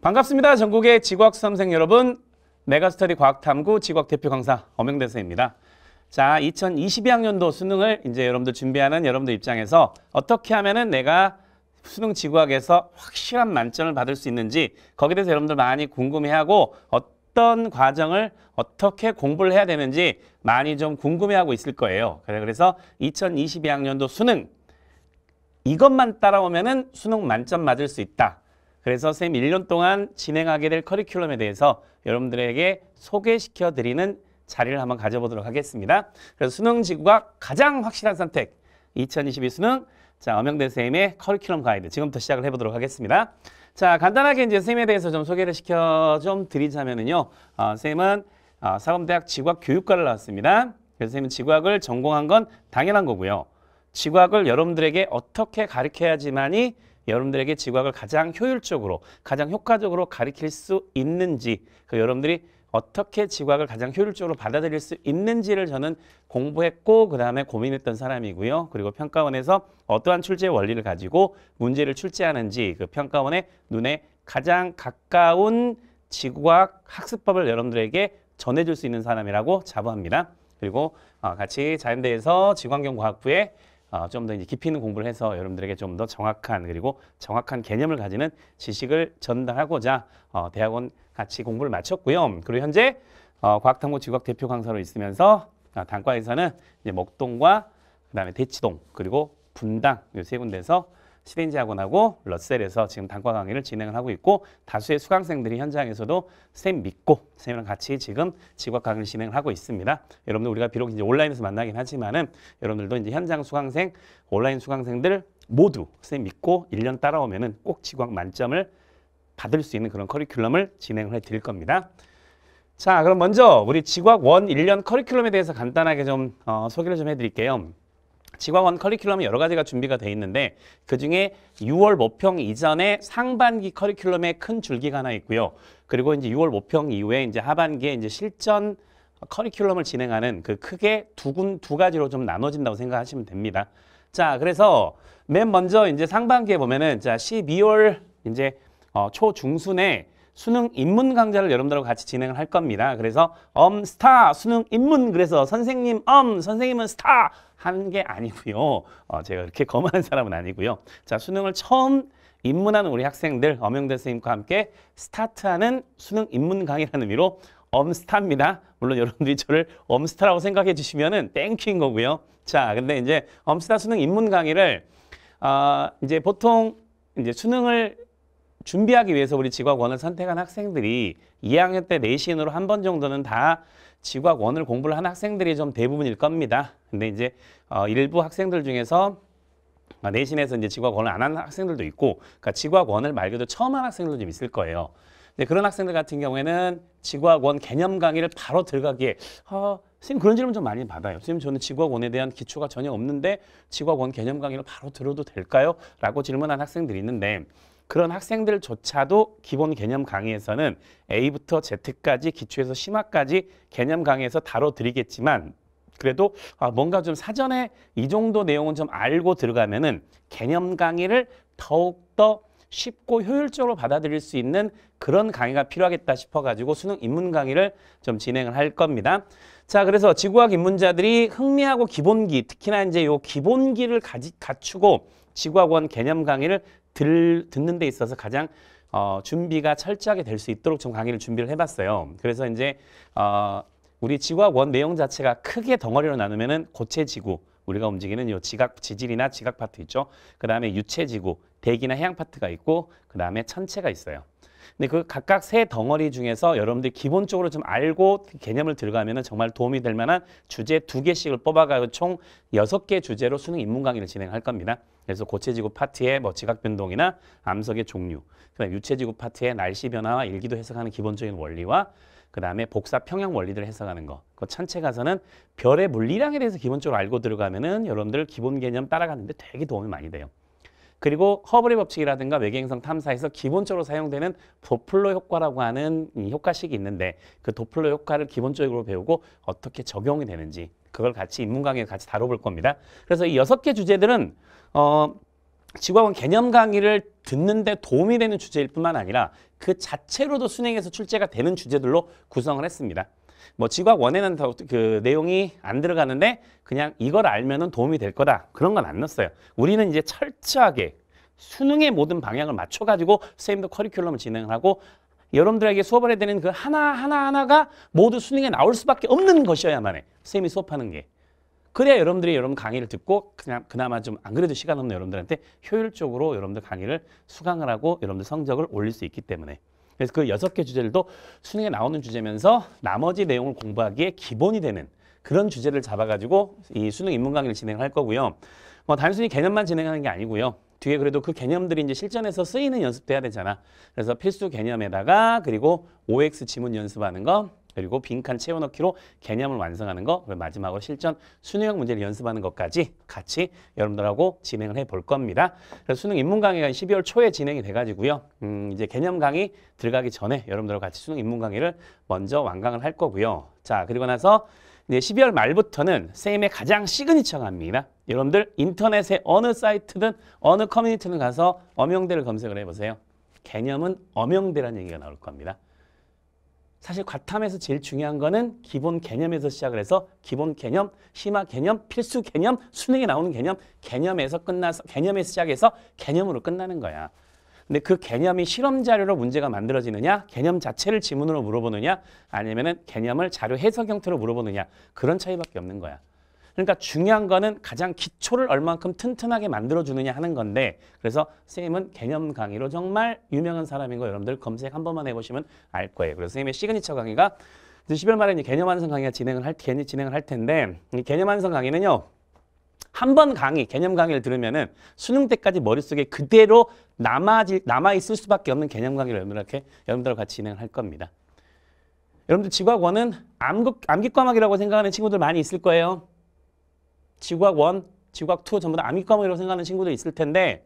반갑습니다. 전국의 지구학 수험생 여러분, 메가스터디 과학탐구 지구학 대표 강사 엄영대서입니다. 자, 2022학년도 수능을 이제 여러분들 준비하는 여러분들 입장에서 어떻게 하면은 내가 수능 지구학에서 확실한 만점을 받을 수 있는지 거기에 대해서 여러분들 많이 궁금해하고 어떤 과정을 어떻게 공부를 해야 되는지 많이 좀 궁금해하고 있을 거예요. 그래서 2022학년도 수능 이것만 따라오면은 수능 만점 맞을 수 있다. 그래서 쌤 1년 동안 진행하게 될 커리큘럼에 대해서 여러분들에게 소개시켜 드리는 자리를 한번 가져보도록 하겠습니다. 그래서 수능 지구가 가장 확실한 선택 2022 수능 자 엄영대 쌤의 커리큘럼 가이드 지금부터 시작을 해보도록 하겠습니다. 자 간단하게 이제 쌤에 대해서 좀 소개를 시켜 좀 드리자면은요. 어, 쌤은 어, 사범대학 지구학 교육과를 나왔습니다. 그래서 쌤은 지구학을 전공한 건 당연한 거고요. 지구학을 여러분들에게 어떻게 가르쳐야지만이 여러분들에게 지구학을 가장 효율적으로 가장 효과적으로 가리킬 수 있는지 그 여러분들이 어떻게 지구학을 가장 효율적으로 받아들일 수 있는지를 저는 공부했고 그 다음에 고민했던 사람이고요. 그리고 평가원에서 어떠한 출제 원리를 가지고 문제를 출제하는지 그 평가원의 눈에 가장 가까운 지구학 학습법을 여러분들에게 전해줄 수 있는 사람이라고 자부합니다. 그리고 어, 같이 자연대에서 지구환경과학부에 어, 좀 더 이제 깊이 있는 공부를 해서 여러분들에게 좀 더 정확한 그리고 정확한 개념을 가지는 지식을 전달하고자 어, 대학원 같이 공부를 마쳤고요. 그리고 현재 어, 과학탐구 지구학 대표 강사로 있으면서 어, 단과에서는 이제 목동과 그다음에 대치동 그리고 분당 이 세 군데에서 시덴지학원하고 러셀에서 지금 단과 강의를 진행을 하고 있고 다수의 수강생들이 현장에서도 쌤 믿고 쌤이랑 같이 지금 지각 강의를 진행을 하고 있습니다. 여러분들 우리가 비록 이제 온라인에서 만나긴 하지만은 여러분들도 이제 현장 수강생, 온라인 수강생들 모두 쌤 믿고 1년 따라오면은 꼭 지각 만점을 받을 수 있는 그런 커리큘럼을 진행을 해 드릴 겁니다. 자, 그럼 먼저 우리 지각 원 1년 커리큘럼에 대해서 간단하게 좀 어, 소개를 좀 해드릴게요. 직과원 커리큘럼이 여러 가지가 준비가 돼 있는데 그중에 6월 모평 이전에 상반기 커리큘럼에 큰 줄기가 하나 있고요. 그리고 이제 6월 모평 이후에 이제 하반기에 이제 실전 커리큘럼을 진행하는 그 크게 두 군 두 가지로 좀 나눠진다고 생각하시면 됩니다. 자, 그래서 맨 먼저 이제 상반기에 보면은 자 12월 이제 어, 초중순에 수능 입문 강좌를 여러분들하고 같이 진행을 할 겁니다. 그래서 엄 스타 수능 입문 그래서 선생님 엄 선생님은 스타 하는 게 아니고요. 어, 제가 그렇게 거만한 사람은 아니고요. 자 수능을 처음 입문하는 우리 학생들 엄영대 선생님과 함께 스타트하는 수능 입문 강의라는 의미로 엄스타입니다. 물론 여러분들이 저를 엄스타라고 생각해 주시면 땡큐인 거고요. 자, 근데 이제 엄스타 수능 입문 강의를 어, 이제 보통 이제 수능을 준비하기 위해서 우리 지과학원을 선택한 학생들이 2학년 때 내신으로 네 한번 정도는 다지과학원을 공부를 한 학생들이 좀 대부분일 겁니다. 근데 이제 어, 일부 학생들 중에서 아, 네 내신에서 이제 직학원을 안 한 학생들도 있고, 그러니까 직학원을 말 그대로 처음 한 학생들도 좀 있을 거예요. 근데 그런 학생들 같은 경우에는 직학원 개념 강의를 바로 들어가기에 어, 선생님 그런 질문 좀 많이 받아요. 선생님 저는 직학원에 대한 기초가 전혀 없는데 직학원 개념 강의를 바로 들어도 될까요? 라고 질문한 학생들이 있는데 그런 학생들조차도 기본 개념 강의에서는 A부터 Z까지 기초에서 심화까지 개념 강의에서 다뤄드리겠지만 그래도 아, 뭔가 좀 사전에 이 정도 내용은 좀 알고 들어가면은 개념 강의를 더욱더 쉽고 효율적으로 받아들일 수 있는 그런 강의가 필요하겠다 싶어가지고 수능 입문 강의를 좀 진행을 할 겁니다. 자, 그래서 지구학 입문자들이 흥미하고 기본기, 특히나 이제 요 기본기를 가지, 갖추고 지구학원 개념 강의를 들, 듣는 데 있어서 가장 어, 준비가 철저하게 될 수 있도록 좀 강의를 준비를 해봤어요. 그래서 이제 어, 우리 지구와 원 내용 자체가 크게 덩어리로 나누면은 고체 지구, 우리가 움직이는 요 지각 지질이나 지각 파트 있죠. 그 다음에 유체 지구, 대기나 해양 파트가 있고 그 다음에 천체가 있어요. 근데 그 각각 세 덩어리 중에서 여러분들이 기본적으로 좀 알고 개념을 들어가면 정말 도움이 될 만한 주제 두 개씩을 뽑아가고 총 여섯 개 주제로 수능 입문 강의를 진행할 겁니다. 그래서 고체지구 파트의 뭐 지각 변동이나 암석의 종류, 그다음 유체지구 파트의 날씨 변화와 일기도 해석하는 기본적인 원리와 그 다음에 복사 평형 원리들을 해석하는 거. 그 천체 가서는 별의 물리량에 대해서 기본적으로 알고 들어가면은 여러분들 기본 개념 따라가는데 되게 도움이 많이 돼요. 그리고 허블의 법칙이라든가 외계행성 탐사에서 기본적으로 사용되는 도플러 효과라고 하는 효과식이 있는데 그 도플러 효과를 기본적으로 배우고 어떻게 적용이 되는지 그걸 같이 인문 강의에서 같이 다뤄볼 겁니다. 그래서 이 여섯 개 주제들은 어 지구학원 개념 강의를 듣는데 도움이 되는 주제일 뿐만 아니라 그 자체로도 수행에서 출제가 되는 주제들로 구성을 했습니다. 뭐 지각 원에는 그 내용이 안 들어가는데 그냥 이걸 알면은 도움이 될 거다. 그런 건 안 넣었어요. 우리는 이제 철저하게 수능의 모든 방향을 맞춰가지고 선생님도 커리큘럼을 진행하고 여러분들에게 수업을 해야 되는 그 하나하나하나가 모두 수능에 나올 수밖에 없는 것이어야만 해. 선생님이 수업하는 게. 그래야 여러분들이 여러분 강의를 듣고 그냥 그나마 좀 안 그래도 시간 없는 여러분들한테 효율적으로 여러분들 강의를 수강을 하고 여러분들 성적을 올릴 수 있기 때문에 그래서 그 여섯 개 주제들도 수능에 나오는 주제면서 나머지 내용을 공부하기에 기본이 되는 그런 주제를 잡아가지고 이 수능 입문 강의를 진행할 거고요. 뭐 단순히 개념만 진행하는 게 아니고요. 뒤에 그래도 그 개념들이 이제 실전에서 쓰이는 연습돼야 되잖아. 그래서 필수 개념에다가 그리고 OX 지문 연습하는 거 그리고 빈칸 채워넣기로 개념을 완성하는 거, 마지막으로 실전 수능형 문제를 연습하는 것까지 같이 여러분들하고 진행을 해볼 겁니다. 그래서 수능 입문 강의가 12월 초에 진행이 돼가지고요. 음, 이제 개념 강의 들어가기 전에 여러분들과 같이 수능 입문 강의를 먼저 완강을 할 거고요. 자, 그리고 나서 이제 12월 말부터는 쌤의 가장 시그니처 갑니다. 여러분들 인터넷에 어느 사이트든 어느 커뮤니티든 가서 엄영대를 검색을 해보세요. 개념은 엄영대라는 얘기가 나올 겁니다. 사실 과탐에서 제일 중요한 거는 기본 개념에서 시작을 해서 기본 개념, 심화 개념, 필수 개념, 수능에 나오는 개념, 개념에서 끝나서 개념에서 시작해서 개념으로 끝나는 거야. 근데 그 개념이 실험 자료로 문제가 만들어지느냐, 개념 자체를 지문으로 물어보느냐, 아니면은 개념을 자료 해석 형태로 물어보느냐 그런 차이밖에 없는 거야. 그러니까 중요한 거는 가장 기초를 얼만큼 튼튼하게 만들어주느냐 하는 건데 그래서 선생님은 개념 강의로 정말 유명한 사람인 거 여러분들 검색 한 번만 해보시면 알 거예요. 그래서 선생님의 시그니처 강의가 10월 말에 개념 완성 강의가 진행을 할, 괜히 진행을 할 텐데 이 개념 완성 강의는요. 한 번 강의, 개념 강의를 들으면은 수능 때까지 머릿속에 그대로 남아질, 남아있을 수밖에 없는 개념 강의를 여러분 여러분들과 같이 진행을 할 겁니다. 여러분들 지구학원은 암기과학이라고 생각하는 친구들 많이 있을 거예요. 지구학 1, 지구학 2 전부 다 암기 과목이라고 생각하는 친구들 있을 텐데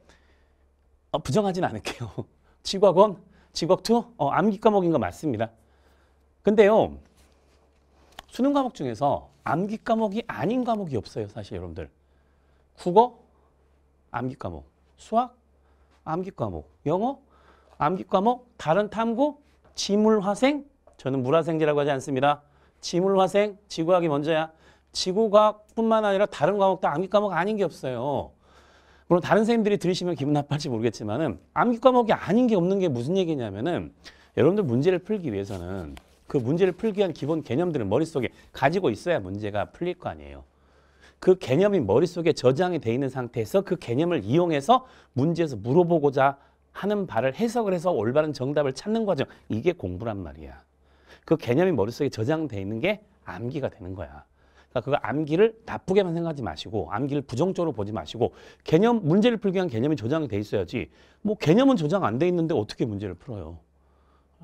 어, 부정하진 않을게요. 지구학 1, 지구학 2 어, 암기 과목인 거 맞습니다. 근데요. 수능 과목 중에서 암기 과목이 아닌 과목이 없어요. 사실 여러분들. 국어 암기 과목, 수학 암기 과목, 영어 암기 과목, 다른 탐구, 지물화생 저는 물화생제라고 하지 않습니다. 지물화생, 지구학이 먼저야. 지구과학뿐만 아니라 다른 과목도 암기 과목 아닌 게 없어요. 물론 다른 선생님들이 들으시면 기분 나빠할지 모르겠지만은 암기 과목이 아닌 게 없는 게 무슨 얘기냐면은 여러분들 문제를 풀기 위해서는 그 문제를 풀기 위한 기본 개념들을 머릿속에 가지고 있어야 문제가 풀릴 거 아니에요. 그 개념이 머릿속에 저장이 돼 있는 상태에서 그 개념을 이용해서 문제에서 물어보고자 하는 바를 해석을 해서 올바른 정답을 찾는 과정 이게 공부란 말이야. 그 개념이 머릿속에 저장돼 있는 게 암기가 되는 거야. 그러니까 그 암기를 나쁘게만 생각하지 마시고 암기를 부정적으로 보지 마시고 개념 문제를 풀기 위한 개념이 저장이돼 있어야지 뭐 개념은 조장 안 돼 있는데 어떻게 문제를 풀어요.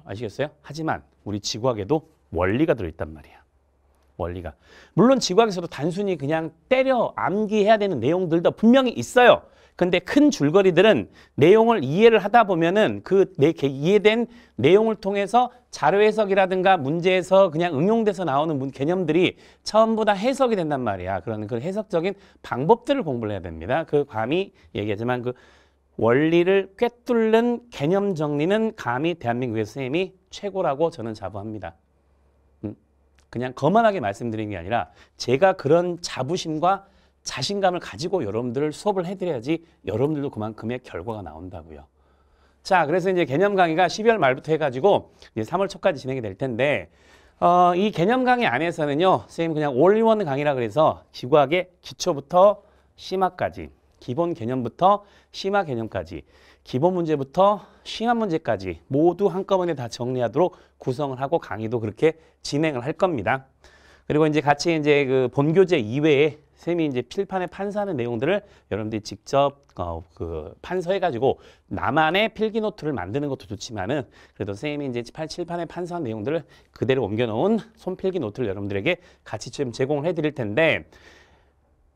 아시겠어요? 하지만 우리 지구학에도 원리가 들어있단 말이야. 원리가. 물론 지구학에서도 단순히 그냥 때려 암기해야 되는 내용들도 분명히 있어요. 근데 큰 줄거리들은 내용을 이해를 하다 보면은 그 이해된 내용을 통해서 자료 해석이라든가 문제에서 그냥 응용돼서 나오는 개념들이 처음보다 해석이 된단 말이야. 그런 그 해석적인 방법들을 공부를 해야 됩니다. 그 감히 얘기하지만 그 원리를 꿰뚫는 개념 정리는 감히 대한민국의 선생님이 최고라고 저는 자부합니다. 음, 그냥 거만하게 말씀드린 게 아니라 제가 그런 자부심과 자신감을 가지고 여러분들을 수업을 해드려야지 여러분들도 그만큼의 결과가 나온다고요. 자, 그래서 이제 개념 강의가 12월 말부터 해가지고 이제 3월 초까지 진행이 될 텐데 어, 이 개념 강의 안에서는요, 선생님 그냥 올리원 강의라 그래서 지구학의 기초부터 심화까지, 기본 개념부터 심화 개념까지, 기본 문제부터 심화 문제까지 모두 한꺼번에 다 정리하도록 구성을 하고 강의도 그렇게 진행을 할 겁니다. 그리고 이제 같이 이제 그 본교재 이외에 쌤이 이제 필판에 판사하는 내용들을 여러분들이 직접 어, 그 판서해가지고 나만의 필기 노트를 만드는 것도 좋지만은 그래도 쌤이 이제 8, 7판에 판사한 내용들을 그대로 옮겨놓은 손필기 노트를 여러분들에게 같이 좀 제공을 해드릴 텐데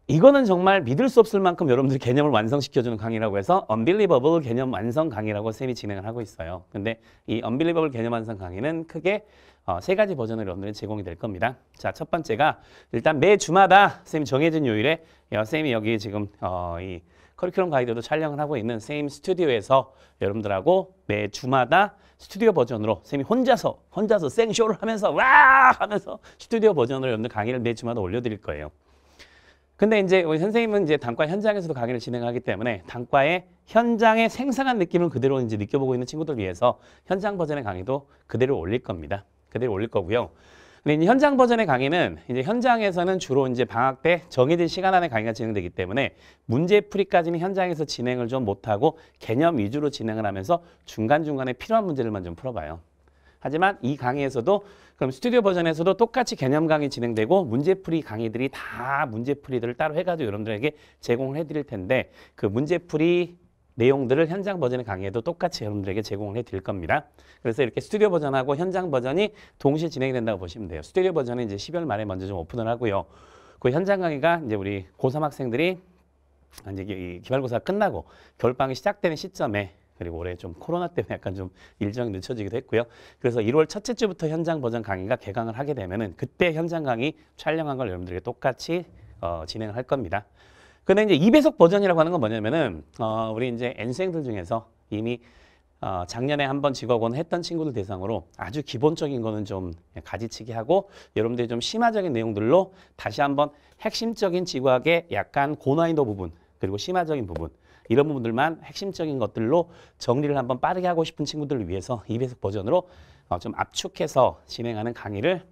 이거는 정말 믿을 수 없을 만큼 여러분들 개념을 완성시켜주는 강의라고 해서 Unbelievable 개념 완성 강의라고 쌤이 진행을 하고 있어요. 근데 이 Unbelievable 개념 완성 강의는 크게 어, 세 가지 버전으로 여러분들이 제공이 될 겁니다. 자, 첫 번째가 일단 매 주마다 쌤이 정해진 요일에 어, 쌤이 여기 지금 어, 이 커리큘럼 가이드도 촬영을 하고 있는 쌤 스튜디오에서 여러분들하고 매 주마다 스튜디오 버전으로 쌤이 혼자서 혼자서 생쇼를 하면서 와 하면서 스튜디오 버전으로 여러분들 강의를 매 주마다 올려드릴 거예요. 근데 이제 우리 선생님은 이제 단과 현장에서도 강의를 진행하기 때문에 단과의 현장의 생생한 느낌을 그대로 이제 느껴보고 있는 친구들 위해서 현장 버전의 강의도 그대로 올릴 겁니다. 그대로 올릴 거고요. 근데 이제 현장 버전의 강의는 이제 현장에서는 주로 이제 방학 때 정해진 시간 안에 강의가 진행되기 때문에 문제 풀이까지는 현장에서 진행을 좀 못하고 개념 위주로 진행을 하면서 중간중간에 필요한 문제들만 좀 풀어봐요. 하지만 이 강의에서도 그럼 스튜디오 버전에서도 똑같이 개념 강의 진행되고 문제풀이 강의들이 다 문제풀이들을 따로 해가지고 여러분들에게 제공을 해드릴 텐데 그 문제풀이 내용들을 현장 버전의 강의에도 똑같이 여러분들에게 제공을 해드릴 겁니다. 그래서 이렇게 스튜디오 버전하고 현장 버전이 동시에 진행이 된다고 보시면 돼요. 스튜디오 버전은 이제 1 2월 말에 먼저 좀 오픈을 하고요. 그 현장 강의가 이제 우리 고3 학생들이 이제 기말고사 끝나고 결방이 시작되는 시점에 그리고 올해 좀 코로나 때문에 약간 좀 일정이 늦춰지기도 했고요. 그래서 1월 첫째 주부터 현장 버전 강의가 개강을 하게 되면은 그때 현장 강의 촬영한 걸 여러분들에게 똑같이 어, 진행을 할 겁니다. 근데 이제 2배속 버전이라고 하는 건 뭐냐면은 어, 우리 이제 N생들 중에서 이미 어, 작년에 한번 직업원 했던 친구들 대상으로 아주 기본적인 거는 좀 가지치기 하고 여러분들이 좀 심화적인 내용들로 다시 한번 핵심적인 지각의 약간 고난이도 부분 그리고 심화적인 부분 이런 부분들만 핵심적인 것들로 정리를 한번 빠르게 하고 싶은 친구들을 위해서 2배속 버전으로 어, 좀 압축해서 진행하는 강의를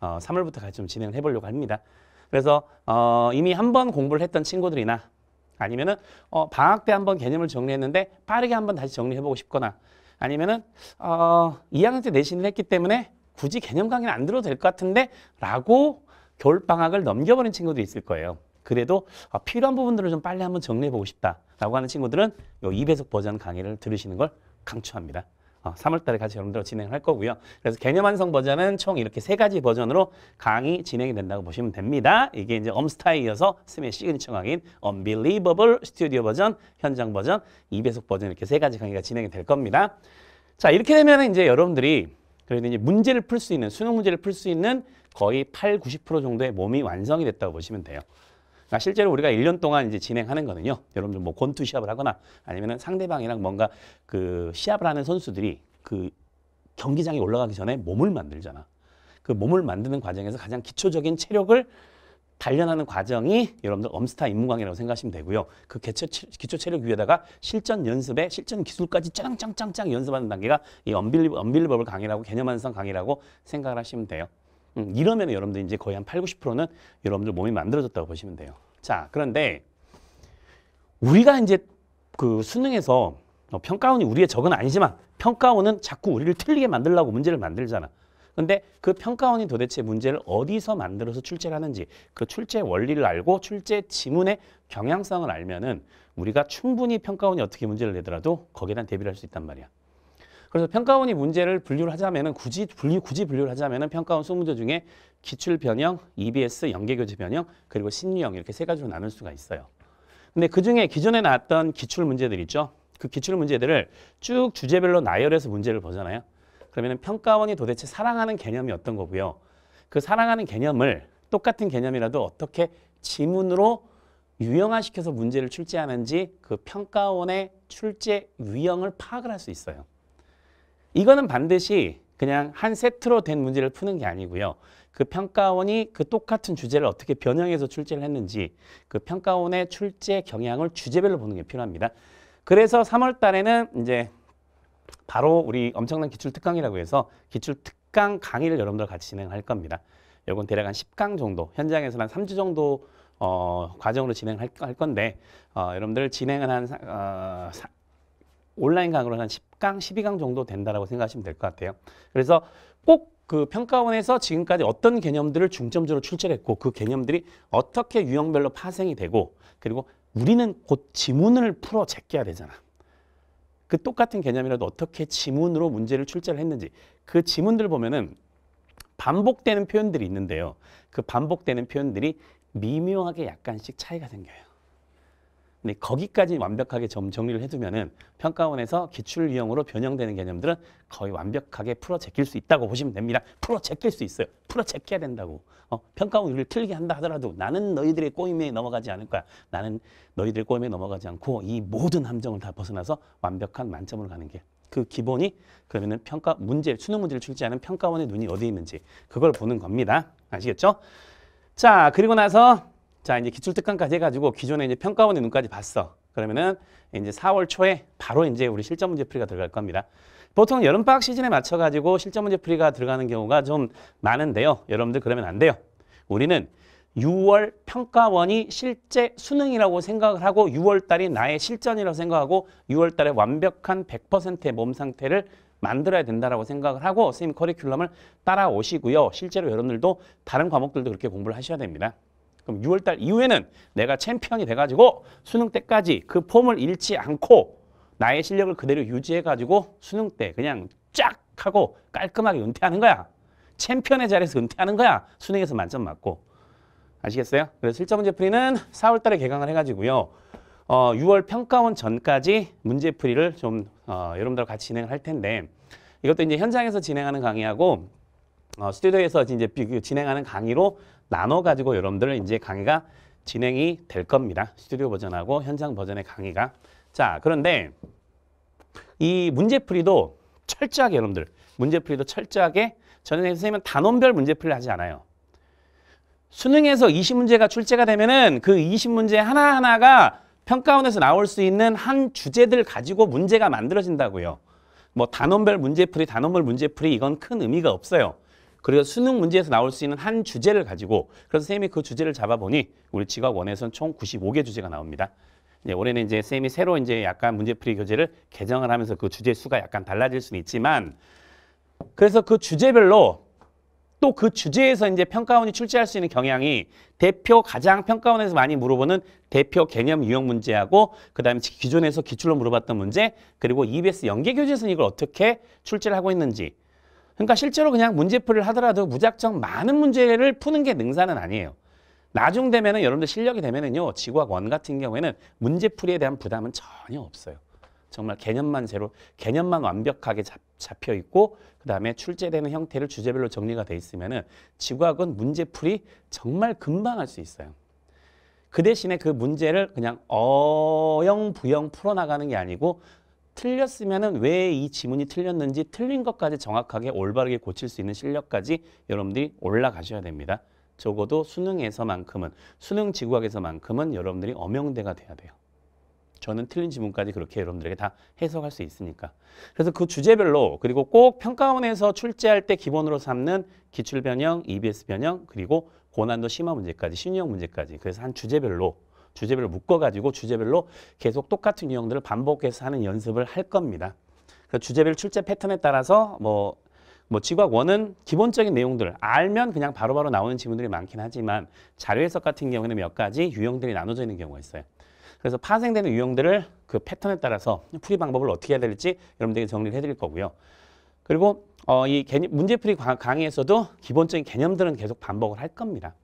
어, 3월부터 같이 좀 진행을 해보려고 합니다. 그래서 어, 이미 한 번 공부를 했던 친구들이나 아니면은 어, 방학 때 한번 개념을 정리했는데 빠르게 한번 다시 정리해보고 싶거나 아니면은 어, 2학년 때 내신을 했기 때문에 굳이 개념 강의는 안 들어도 될 것 같은데 라고 겨울방학을 넘겨버린 친구들이 있을 거예요. 그래도 어, 필요한 부분들을 좀 빨리 한번 정리해보고 싶다. 라고 하는 친구들은 이 2배속 버전 강의를 들으시는 걸 강추합니다. 3월달에 어, 같이 여러분들 진행할 거고요. 그래서 개념 완성 버전은 총 이렇게 세 가지 버전으로 강의 진행이 된다고 보시면 됩니다. 이게 이제 엄스타에 이어서 스미 시그니처 강의인 Unbelievable 스튜디오 버전, 현장 버전, 2배속 버전 이렇게 세 가지 강의가 진행이 될 겁니다. 자 이렇게 되면 이제 여러분들이 그래도 이제 문제를 풀 수 있는 수능 문제를 풀 수 있는 거의 8, 90% 정도의 몸이 완성이 됐다고 보시면 돼요. 그러니까 실제로 우리가 1년 동안 이제 진행하는 거는요. 여러분들 뭐 권투 시합을 하거나 아니면은 상대방이랑 뭔가 그 시합을 하는 선수들이 그 경기장에 올라가기 전에 몸을 만들잖아. 그 몸을 만드는 과정에서 가장 기초적인 체력을 단련하는 과정이 여러분들 엄스타 임무강이라고 생각하시면 되고요. 그 기초, 기초 체력 위에다가 실전 연습에 실전 기술까지 짱짱짱짱 연습하는 단계가 이 언빌리버블 강의라고 개념 완성 강의라고 생각을 하시면 돼요. 음, 이러면 여러분들 이제 거의 한 8, 90%는 여러분들 몸이 만들어졌다고 보시면 돼요. 자, 그런데 우리가 이제 그 수능에서 어, 평가원이 우리의 적은 아니지만 평가원은 자꾸 우리를 틀리게 만들라고 문제를 만들잖아. 근데 그 평가원이 도대체 문제를 어디서 만들어서 출제를 하는지 그 출제 원리를 알고 출제 지문의 경향성을 알면은 우리가 충분히 평가원이 어떻게 문제를 내더라도 거기에 대한 대비를 할 수 있단 말이야. 그래서 평가원이 문제를 분류를 하자면은 굳이 분류 굳이 분류를 하자면은 평가원 수문제 중에 기출 변형, EBS 연계 교재 변형, 그리고 심리형 이렇게 세 가지로 나눌 수가 있어요. 근데 그중에 기존에 나왔던 기출 문제들 있죠. 그 기출 문제들을 쭉 주제별로 나열해서 문제를 보잖아요. 그러면 평가원이 도대체 사랑하는 개념이 어떤 거고요. 그 사랑하는 개념을 똑같은 개념이라도 어떻게 지문으로 유형화시켜서 문제를 출제하는지 그 평가원의 출제 유형을 파악을 할 수 있어요. 이거는 반드시 그냥 한 세트로 된 문제를 푸는 게 아니고요. 그 평가원이 그 똑같은 주제를 어떻게 변형해서 출제를 했는지 그 평가원의 출제 경향을 주제별로 보는 게 필요합니다. 그래서 3월 달에는 이제 바로 우리 엄청난 기출특강이라고 해서 기출특강 강의를 여러분들 같이 진행할 겁니다. 요건 대략 한 10강 정도, 현장에서는 한 3주 정도 어, 과정으로 진행할 건데 어, 여러분들 진행은 한 어, 사, 온라인 강의로 한 10, 10강, 12강 정도 된다라고 생각하시면 될 것 같아요. 그래서 꼭 그 평가원에서 지금까지 어떤 개념들을 중점적으로 출제했고 그 개념들이 어떻게 유형별로 파생이 되고 그리고 우리는 곧 지문을 풀어 제껴야 되잖아. 그 똑같은 개념이라도 어떻게 지문으로 문제를 출제를 했는지 그 지문들 보면은 반복되는 표현들이 있는데요. 그 반복되는 표현들이 미묘하게 약간씩 차이가 생겨요. 근데 거기까지 완벽하게 점 정리를 해두면은 평가원에서 기출 유형으로 변형되는 개념들은 거의 완벽하게 풀어 제낄 수 있다고 보시면 됩니다. 풀어 제낄 수 있어요. 풀어 제껴야 된다고. 어, 평가원 우리를 틀리게 한다 하더라도 나는 너희들의 꼬임에 넘어가지 않을 거야. 나는 너희들의 꼬임에 넘어가지 않고 이 모든 함정을 다 벗어나서 완벽한 만점으로 가는 게 그 기본이 그러면은 평가 문제 수능 문제를 출제하는 평가원의 눈이 어디 있는지 그걸 보는 겁니다. 아시겠죠? 자 그리고 나서 자 이제 기출특강까지 해가지고 기존에 이제 평가원의 눈까지 봤어. 그러면은 이제 4월 초에 바로 이제 우리 실전 문제 풀이가 들어갈 겁니다. 보통 여름 방학 시즌에 맞춰가지고 실전 문제 풀이가 들어가는 경우가 좀 많은데요. 여러분들 그러면 안 돼요. 우리는 6월 평가원이 실제 수능이라고 생각을 하고 6월 달이 나의 실전이라고 생각하고 6월 달에 완벽한 100%의 몸 상태를 만들어야 된다라고 생각을 하고 선생님 커리큘럼을 따라오시고요. 실제로 여러분들도 다른 과목들도 그렇게 공부를 하셔야 됩니다. 그럼 6월달 이후에는 내가 챔피언이 돼가지고 수능 때까지 그 폼을 잃지 않고 나의 실력을 그대로 유지해가지고 수능 때 그냥 쫙 하고 깔끔하게 은퇴하는 거야. 챔피언의 자리에서 은퇴하는 거야. 수능에서 만점 맞고. 아시겠어요? 그래서 실전 문제풀이는 4월달에 개강을 해가지고요. 어, 6월 평가원 전까지 문제풀이를 좀 어, 여러분들과 같이 진행을 할 텐데 이것도 이제 현장에서 진행하는 강의하고 어, 스튜디오에서 이제 그 진행하는 강의로 나눠 가지고 여러분들 이제 강의가 진행이 될 겁니다. 스튜디오 버전하고 현장 버전의 강의가. 자, 그런데 이 문제풀이도 철저하게 여러분들 문제풀이도 철저하게 저는 선생님은 단원별 문제풀이 하지 않아요. 수능에서 20문제가 출제가 되면은 그 20문제 하나하나가 평가원에서 나올 수 있는 한 주제들 가지고 문제가 만들어진다고요. 뭐 단원별 문제풀이, 단원별 문제풀이 이건 큰 의미가 없어요. 그리고 수능 문제에서 나올 수 있는 한 주제를 가지고 그래서 선생님이 그 주제를 잡아보니 우리 직업원에서는 총 95개 주제가 나옵니다. 이제 올해는 이제 쌤이 새로 이제 약간 문제풀이 교재를 개정을 하면서 그 주제 수가 약간 달라질 수는 있지만 그래서 그 주제별로 또 그 주제에서 이제 평가원이 출제할 수 있는 경향이 대표 가장 평가원에서 많이 물어보는 대표 개념 유형 문제하고 그다음에 기존에서 기출로 물어봤던 문제 그리고 EBS 연계 교재에서는 이걸 어떻게 출제를 하고 있는지 그러니까 실제로 그냥 문제풀이를 하더라도 무작정 많은 문제를 푸는 게 능사는 아니에요. 나중 되면은 여러분들 실력이 되면은요. 지구학 원 같은 경우에는 문제풀이에 대한 부담은 전혀 없어요. 정말 개념만 새로 개념만 완벽하게 잡혀 있고 그다음에 출제되는 형태를 주제별로 정리가 돼 있으면은 지구학은 문제풀이 정말 금방 할 수 있어요. 그 대신에 그 문제를 그냥 어영부영 풀어나가는 게 아니고 틀렸으면왜이 지문이 틀렸는지 틀린 것까지 정확하게 올바르게 고칠 수 있는 실력까지 여러분들이 올라가셔야 됩니다. 적어도 수능에서만큼은 수능 지구학에서만큼은 여러분들이 어명대가 돼야 돼요. 저는 틀린 지문까지 그렇게 여러분들에게 다 해석할 수 있으니까. 그래서 그 주제별로 그리고 꼭 평가원에서 출제할 때 기본으로 삼는 기출 변형, EBS 변형 그리고 고난도 심화 문제까지, 신유형 문제까지 그래서 한 주제별로 주제별로 묶어가지고 주제별로 계속 똑같은 유형들을 반복해서 하는 연습을 할 겁니다. 그 주제별 출제 패턴에 따라서 뭐, 뭐 지각 원은 기본적인 내용들 알면 그냥 바로바로 바로 나오는 지문들이 많긴 하지만 자료 해석 같은 경우에는 몇 가지 유형들이 나눠져 있는 경우가 있어요. 그래서 파생되는 유형들을 그 패턴에 따라서 풀이 방법을 어떻게 해야 될지 여러분들에게 정리를 해드릴 거고요. 그리고 어, 이 개념, 문제풀이 강의에서도 기본적인 개념들은 계속 반복을 할 겁니다.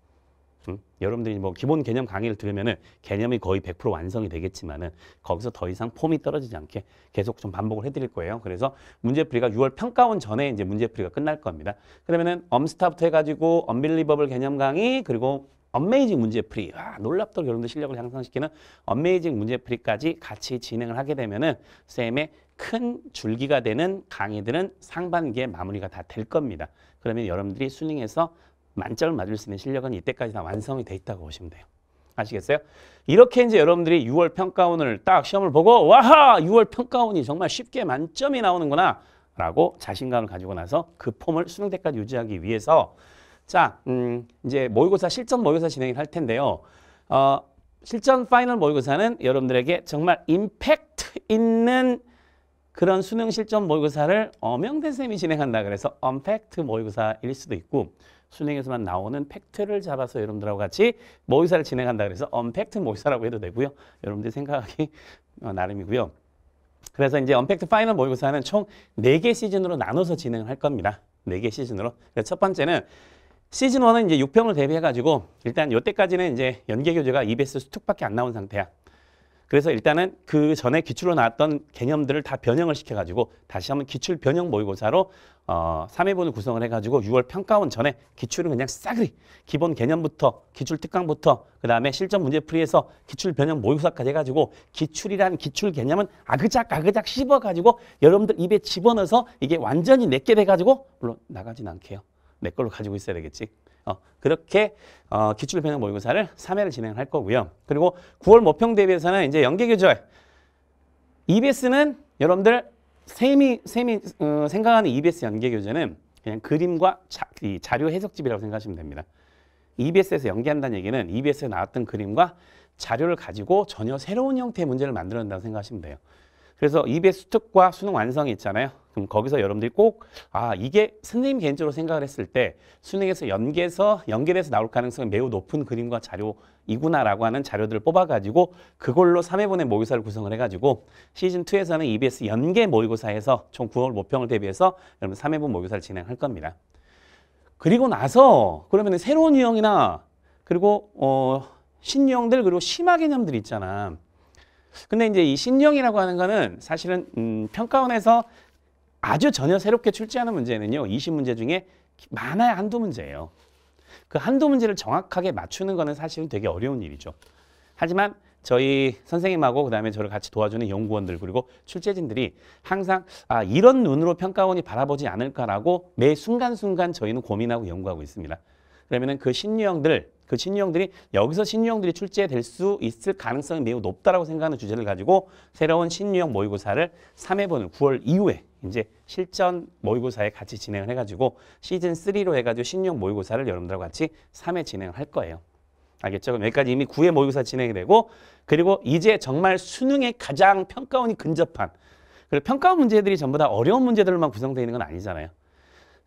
음? 여러분들이 뭐 기본 개념 강의를 들으면 개념이 거의 100% 완성이 되겠지만 거기서 더 이상 폼이 떨어지지 않게 계속 좀 반복을 해드릴 거예요. 그래서 문제풀이가 6월 평가원 전에 이제 문제풀이가 끝날 겁니다. 그러면은 엄스타부터 해가지고 언빌리버블 개념 강의 그리고 엄메이징 문제풀이 와 놀랍도록 여러분들 실력을 향상시키는 엄메이징 문제풀이까지 같이 진행을 하게 되면은 쌤의 큰 줄기가 되는 강의들은 상반기에 마무리가 다 될 겁니다. 그러면 여러분들이 수능에서 만점을 맞을 수 있는 실력은 이때까지 다 완성이 돼 있다고 보시면 돼요. 아시겠어요? 이렇게 이제 여러분들이 6월 평가원을 딱 시험을 보고 와하! 6월 평가원이 정말 쉽게 만점이 나오는구나 라고 자신감을 가지고 나서 그 폼을 수능 때까지 유지하기 위해서 자, 음, 이제 모의고사 실전 모의고사 진행을 할 텐데요. 어, 실전 파이널 모의고사는 여러분들에게 정말 임팩트 있는 그런 수능 실전 모의고사를 엄영대 쌤이 진행한다 그래서 언팩트 모의고사일 수도 있고 수능에서만 나오는 팩트를 잡아서 여러분들하고 같이 모의사를 진행한다 그래서 언팩트 모의사라고 해도 되고요. 여러분들이 생각하기 어, 나름이고요. 그래서 이제 언팩트 파이널 모의고사는 총 네 개 시즌으로 나눠서 진행을 할 겁니다. 네 개 시즌으로. 첫 번째는 시즌 원은 이제 6평을 대비해가지고 일단 요때까지는 이제 연계 교재가 EBS 수특밖에 안 나온 상태야. 그래서 일단은 그 전에 기출로 나왔던 개념들을 다 변형을 시켜가지고 다시 한번 기출 변형 모의고사로 어, 3회분을 구성을 해가지고 6월 평가원 전에 기출은 그냥 싸그리 기본 개념부터 기출 특강부터 그 다음에 실전 문제풀이에서 기출 변형 모의고사까지 해가지고 기출이란 기출 개념은 아그작 아그작 씹어가지고 여러분들 입에 집어넣어서 이게 완전히 내게 돼가지고 물론 나가진 않게요. 내 걸로 가지고 있어야 되겠지. 어, 그렇게 어, 기출변형 모의고사를 3회를 진행할 거고요. 그리고 9월 모평 대비해서는 이제 연계교절 EBS는 여러분들 쌤이, 쌤이 어, 생각하는 EBS 연계교재는 그냥 그림과 자, 이 자료 해석집이라고 생각하시면 됩니다. EBS에서 연계한다는 얘기는 EBS에 나왔던 그림과 자료를 가지고 전혀 새로운 형태의 문제를 만들어낸다고 생각하시면 돼요. 그래서 입의 수특과 수능 완성이 있잖아요. 그럼 거기서 여러분들이 꼭, 아, 이게 선생님 개인적으로 생각을 했을 때 수능에서 연계해서, 연계돼서 나올 가능성이 매우 높은 그림과 자료이구나라고 하는 자료들을 뽑아가지고 그걸로 3회분의 모의사를 구성을 해가지고 시즌2에서는 EBS 연계 모의고사에서 총 9월 모평을 대비해서 여러분 3회분 모의고사를 진행할 겁니다. 그리고 나서 그러면 새로운 유형이나 그리고 어, 신유형들 그리고 심화 개념들 있잖아. 근데 이제 이 신령이라고 하는 거는 사실은 음, 평가원에서 아주 전혀 새롭게 출제하는 문제는요. 20문제 중에 많아야 한두 문제예요. 그 한두 문제를 정확하게 맞추는 거는 사실은 되게 어려운 일이죠. 하지만 저희 선생님하고 그다음에 저를 같이 도와주는 연구원들 그리고 출제진들이 항상 아 이런 눈으로 평가원이 바라보지 않을까라고 매 순간순간 저희는 고민하고 연구하고 있습니다. 그러면은 그 신유형들 그 신유형들이 여기서 신유형들이 출제될 수 있을 가능성이 매우 높다라고 생각하는 주제를 가지고 새로운 신유형 모의고사를 3회분을 9월 이후에 이제 실전 모의고사에 같이 진행을 해가지고 시즌 3로 해가지고 신유형 모의고사를 여러분들과 같이 3회 진행을 할 거예요. 알겠죠? 그럼 여기까지 이미 9회 모의고사 진행이 되고 그리고 이제 정말 수능에 가장 평가원이 근접한 그리고 평가 문제들이 전부 다 어려운 문제들만 구성되어 있는 건 아니잖아요.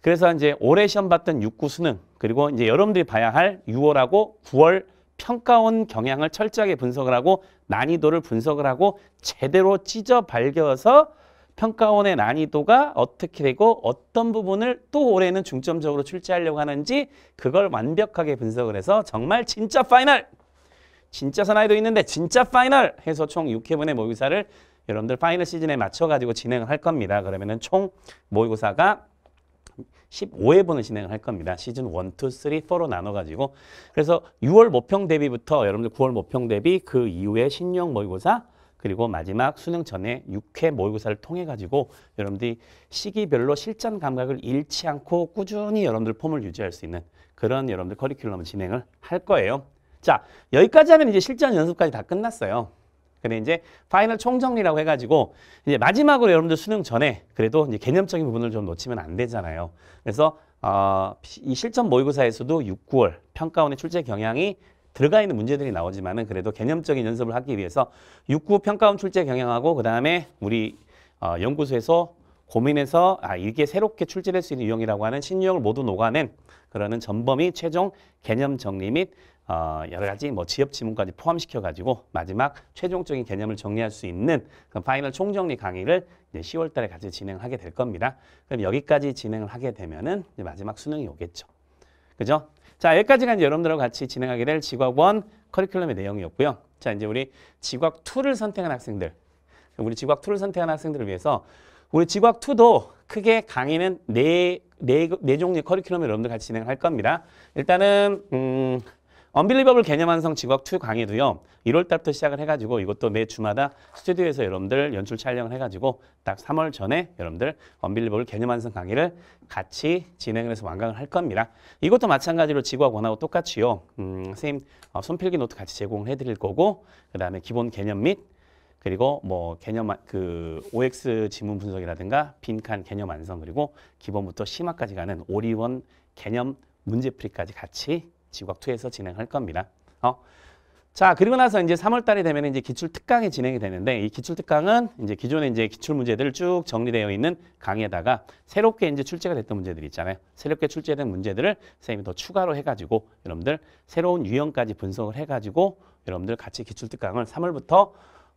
그래서 이제 올해 시험 봤던 육구 수능 그리고 이제 여러분들이 봐야 할 6월하고 9월 평가원 경향을 철저하게 분석을 하고 난이도를 분석을 하고 제대로 찢어 밝혀서 평가원의 난이도가 어떻게 되고 어떤 부분을 또 올해는 중점적으로 출제하려고 하는지 그걸 완벽하게 분석을 해서 정말 진짜 파이널! 진짜 선아이도 있는데 진짜 파이널! 해서 총 6회분의 모의고사를 여러분들 파이널 시즌에 맞춰가지고 진행을 할 겁니다. 그러면은 총 모의고사가 15회분을 진행을 할 겁니다. 시즌 1, 2, 3, 4로 나눠가지고 그래서 6월 모평 대비부터 여러분들 9월 모평 대비 그 이후에 신용 모의고사 그리고 마지막 수능 전에 6회 모의고사를 통해 가지고 여러분들이 시기별로 실전 감각을 잃지 않고 꾸준히 여러분들 폼을 유지할 수 있는 그런 여러분들 커리큘럼을 진행을 할 거예요. 자, 여기까지 하면 이제 실전 연습까지 다 끝났어요. 근데 이제 파이널 총정리라고 해가지고 이제 마지막으로 여러분들 수능 전에 그래도 이제 개념적인 부분을 좀 놓치면 안 되잖아요. 그래서 어, 이 실전 모의고사에서도 6, 9월 평가원의 출제 경향이 들어가 있는 문제들이 나오지만은 그래도 개념적인 연습을 하기 위해서 6, 9 평가원 출제 경향하고 그 다음에 우리 어, 연구소에서 고민해서 아 이게 새롭게 출제될 수 있는 유형이라고 하는 신유형을 모두 녹아낸 그러는 전범위 최종 개념 정리 및 어, 여러 가지 뭐 지역 지문까지 포함시켜 가지고 마지막 최종적인 개념을 정리할 수 있는 그 파이널 총정리 강의를 이제 10월 달에 같이 진행하게 될 겁니다. 그럼 여기까지 진행을 하게 되면은 이제 마지막 수능이 오겠죠. 그죠? 자, 여기까지가 이제 여러분들과 같이 진행하게 될 지각 1 커리큘럼의 내용이었고요. 자, 이제 우리 지각 2를 선택한 학생들. 우리 지각 2를 선택한 학생들을 위해서 우리 지각 2도 크게 강의는 네, 네, 네 종류의 커리큘럼을 여러분들 같이 진행할 겁니다. 일단은 음, 언빌리버블 개념 완성 직업 2 강의도요. 1월 달부터 시작을 해가지고 이것도 매 주마다 스튜디오에서 여러분들 연출 촬영을 해가지고 딱 3월 전에 여러분들 언빌리버블 개념 완성 강의를 같이 진행을 해서 완강을 할 겁니다. 이것도 마찬가지로 지구학 원하고 똑같이요. 음, 선생님 어, 손필기 노트 같이 제공을 해드릴 거고 그 다음에 기본 개념 및 그리고 뭐 개념 그 OX 지문 분석이라든가 빈칸 개념 완성 그리고 기본부터 심화까지 가는 오리원 개념 문제풀이까지 같이 지구학2에서 진행할 겁니다. 어? 자, 그리고 나서 이제 3월 달이 되면 이제 기출 특강이 진행이 되는데 이 기출 특강은 이제 기존에 이제 기출 문제들 쭉 정리되어 있는 강에다가 새롭게 이제 출제가 됐던 문제들 있잖아요. 새롭게 출제된 문제들을 선생님이 더 추가로 해 가지고 여러분들 새로운 유형까지 분석을 해 가지고 여러분들 같이 기출 특강을 3월부터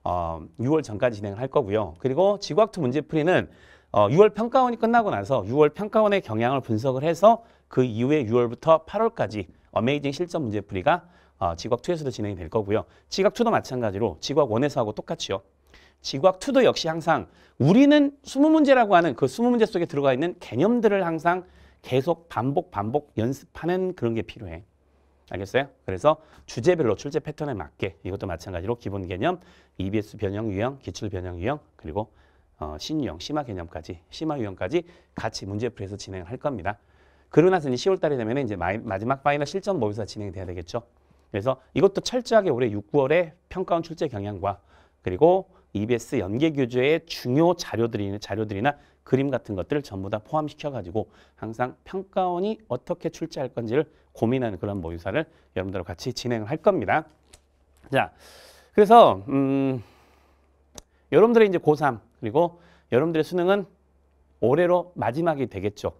어 6월 전까지 진행을 할 거고요. 그리고 지구학투 문제풀이는 어 6월 평가원이 끝나고 나서 6월 평가원의 경향을 분석을 해서 그 이후에 6월부터 8월까지 어메이징 실전 문제풀이가 어, 지각2에서도 진행이 될 거고요. 지각2도 마찬가지로 지각1에서 하고 똑같이요. 지각2도 역시 항상 우리는 20문제라고 하는 그 20문제 속에 들어가 있는 개념들을 항상 계속 반복 반복 연습하는 그런 게 필요해. 알겠어요? 그래서 주제별로 출제 패턴에 맞게 이것도 마찬가지로 기본 개념, EBS 변형 유형, 기출 변형 유형, 그리고 어, 신유형, 심화 개념까지, 심화 유형까지 같이 문제풀이해서 진행할 을 겁니다. 그러고 나서 이제 10월 달이 되면 이제 마이, 마지막 파이널 실전 모의사 진행이 돼야 되겠죠. 그래서 이것도 철저하게 올해 6월에 평가원 출제 경향과 그리고 EBS 연계 교재의 중요 자료들이나 자료들이나 그림 같은 것들을 전부 다 포함시켜 가지고 항상 평가원이 어떻게 출제할 건지를 고민하는 그런 모의사를 여러분들과 같이 진행을 할 겁니다. 자, 그래서 음, 여러분들의 이제 고3 그리고 여러분들의 수능은 올해로 마지막이 되겠죠.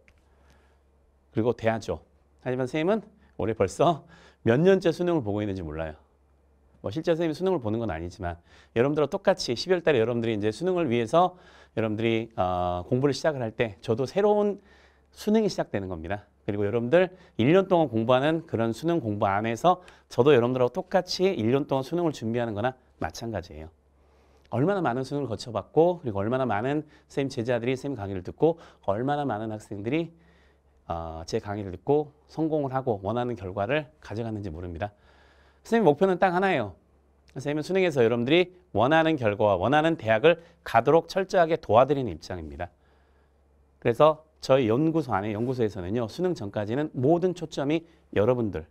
그리고 대하죠 하지만 선생님은 올해 벌써 몇 년째 수능을 보고 있는지 몰라요. 뭐 실제 선생님이 수능을 보는 건 아니지만 여러분들과 똑같이 12월 달에 여러분들이 이제 수능을 위해서 여러분들이 어, 공부를 시작을 할 때 저도 새로운 수능이 시작되는 겁니다. 그리고 여러분들 1년 동안 공부하는 그런 수능 공부 안에서 저도 여러분들하고 똑같이 1년 동안 수능을 준비하는 거나 마찬가지예요. 얼마나 많은 수능을 거쳐봤고 그리고 얼마나 많은 선생님 제자들이 선생님 강의를 듣고 얼마나 많은 학생들이 어, 제 강의를 듣고 성공을 하고 원하는 결과를 가져갔는지 모릅니다. 선생님 목표는 딱 하나예요. 선생님은 수능에서 여러분들이 원하는 결과와 원하는 대학을 가도록 철저하게 도와드리는 입장입니다. 그래서 저희 연구소 안에 연구소에서는요. 수능 전까지는 모든 초점이 여러분들,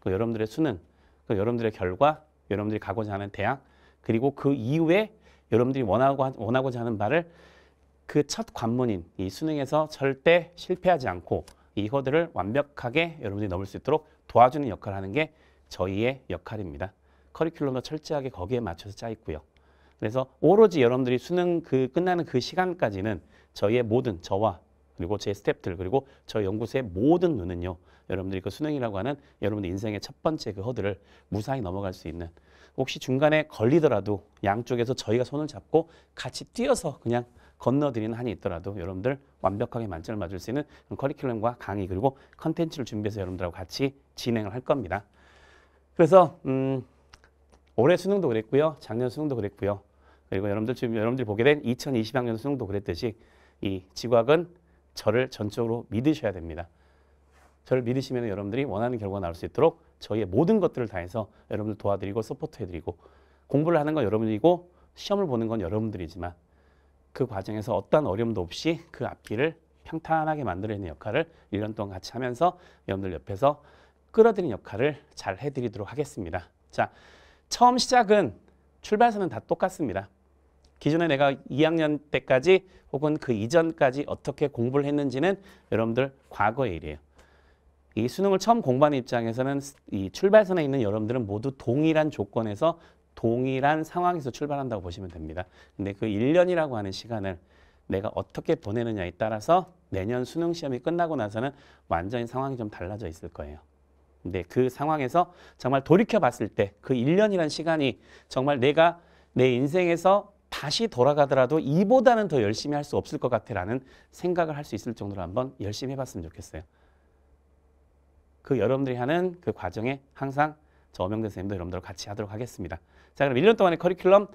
그 여러분들의 수능, 그 여러분들의 결과, 여러분들이 가고자 하는 대학, 그리고 그 이후에 여러분들이 원하고, 원하고자 하는 바를 그 첫 관문인 이 수능에서 절대 실패하지 않고 이 허들을 완벽하게 여러분들이 넘을 수 있도록 도와주는 역할을 하는 게 저희의 역할입니다. 커리큘럼도 철저하게 거기에 맞춰서 짜 있고요. 그래서 오로지 여러분들이 수능 그 끝나는 그 시간까지는 저희의 모든 저와 그리고 제 스탭들 그리고 저 연구소의 모든 눈은요. 여러분들이 그 수능이라고 하는 여러분들 인생의 첫 번째 그 허들을 무사히 넘어갈 수 있는 혹시 중간에 걸리더라도 양쪽에서 저희가 손을 잡고 같이 뛰어서 그냥 건너드리는 한이 있더라도 여러분들 완벽하게 만점을 맞을 수 있는 커리큘럼과 강의 그리고 컨텐츠를 준비해서 여러분들하고 같이 진행을 할 겁니다. 그래서 음, 올해 수능도 그랬고요. 작년 수능도 그랬고요. 그리고 여러분들 지금 여러분들 보게 된 2020학년 수능도 그랬듯이 이 지각은 저를 전적으로 믿으셔야 됩니다. 저를 믿으시면 여러분들이 원하는 결과가 나올 수 있도록 저희의 모든 것들을 다해서 여러분들 도와드리고 서포트해드리고 공부를 하는 건 여러분이고 시험을 보는 건 여러분들이지만 그 과정에서 어떤 어려움도 없이 그 앞길을 평탄하게 만들어내는 역할을 1년 동안 같이 하면서 여러분들 옆에서 끌어들이는 역할을 잘 해드리도록 하겠습니다. 자, 처음 시작은 출발선은 다 똑같습니다. 기존에 내가 2학년 때까지 혹은 그 이전까지 어떻게 공부를 했는지는 여러분들 과거의 일이에요. 이 수능을 처음 공부하는 입장에서는 이 출발선에 있는 여러분들은 모두 동일한 조건에서 동일한 상황에서 출발한다고 보시면 됩니다. 근데 그 1년이라고 하는 시간을 내가 어떻게 보내느냐에 따라서 내년 수능 시험이 끝나고 나서는 완전히 상황이 좀 달라져 있을 거예요. 근데 그 상황에서 정말 돌이켜 봤을 때 그 1년이란 시간이 정말 내가 내 인생에서 다시 돌아가더라도 이보다는 더 열심히 할 수 없을 것 같아라는 생각을 할 수 있을 정도로 한번 열심히 해봤으면 좋겠어요. 그 여러분들이 하는 그 과정에 항상 저명대 선생님도 여러분들 같이 하도록 하겠습니다. 자, 그럼 1년 동안의 커리큘럼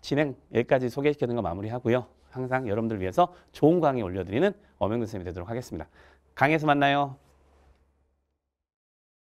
진행 여기까지 소개시켜드린 거 마무리하고요. 항상 여러분들 위해서 좋은 강의 올려드리는 엄영근 선생님이 되도록 하겠습니다. 강의에서 만나요.